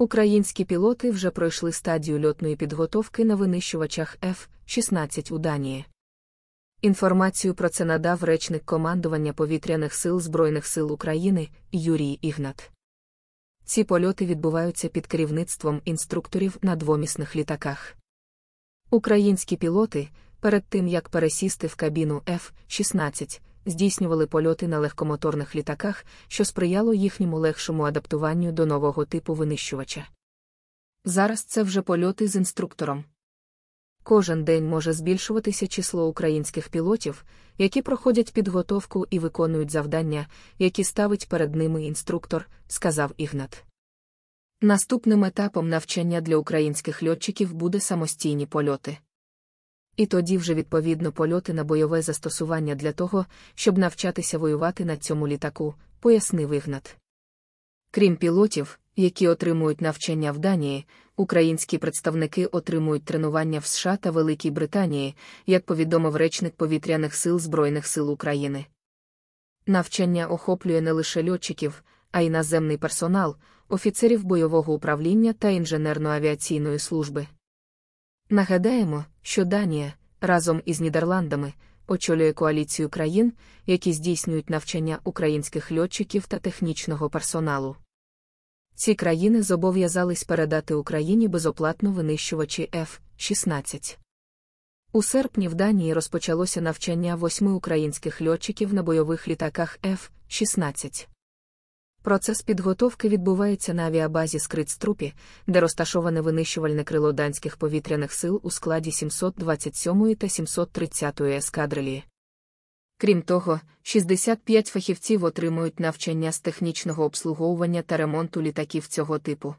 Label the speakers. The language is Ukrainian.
Speaker 1: Українські пілоти вже пройшли стадію льотної підготовки на винищувачах F-16 у Данії. Інформацію про це надав речник командування повітряних сил Збройних сил України Юрій Ігнат. Ці польоти відбуваються під керівництвом інструкторів на двомісних літаках. Українські пілоти перед тим як пересісти в кабіну F-16, здійснювали польоти на легкомоторних літаках, що сприяло їхньому легшому адаптуванню до нового типу винищувача. Зараз це вже польоти з інструктором. Кожен день може збільшуватися число українських пілотів, які проходять підготовку і виконують завдання, які ставить перед ними інструктор, сказав Ігнат. Наступним етапом навчання для українських льотчиків буде самостійні польоти і тоді вже відповідно польоти на бойове застосування для того, щоб навчатися воювати на цьому літаку, пояснив Ігнат. Крім пілотів, які отримують навчання в Данії, українські представники отримують тренування в США та Великій Британії, як повідомив речник повітряних сил Збройних сил України. Навчання охоплює не лише льотчиків, а й наземний персонал, офіцерів бойового управління та інженерно-авіаційної служби. Нагадаємо, що Данія разом із Нідерландами очолює коаліцію країн, які здійснюють навчання українських льотчиків та технічного персоналу. Ці країни зобов'язались передати Україні безоплатно винищувачі F-16. У серпні в Данії розпочалося навчання восьми українських льотчиків на бойових літаках F-16. Процес підготовки відбувається на авіабазі Скритструпі, де розташоване винищувальне крило данських повітряних сил у складі 727 та 730 ескадрилі. Крім того, 65 фахівців отримують навчання з технічного обслуговування та ремонту літаків цього типу.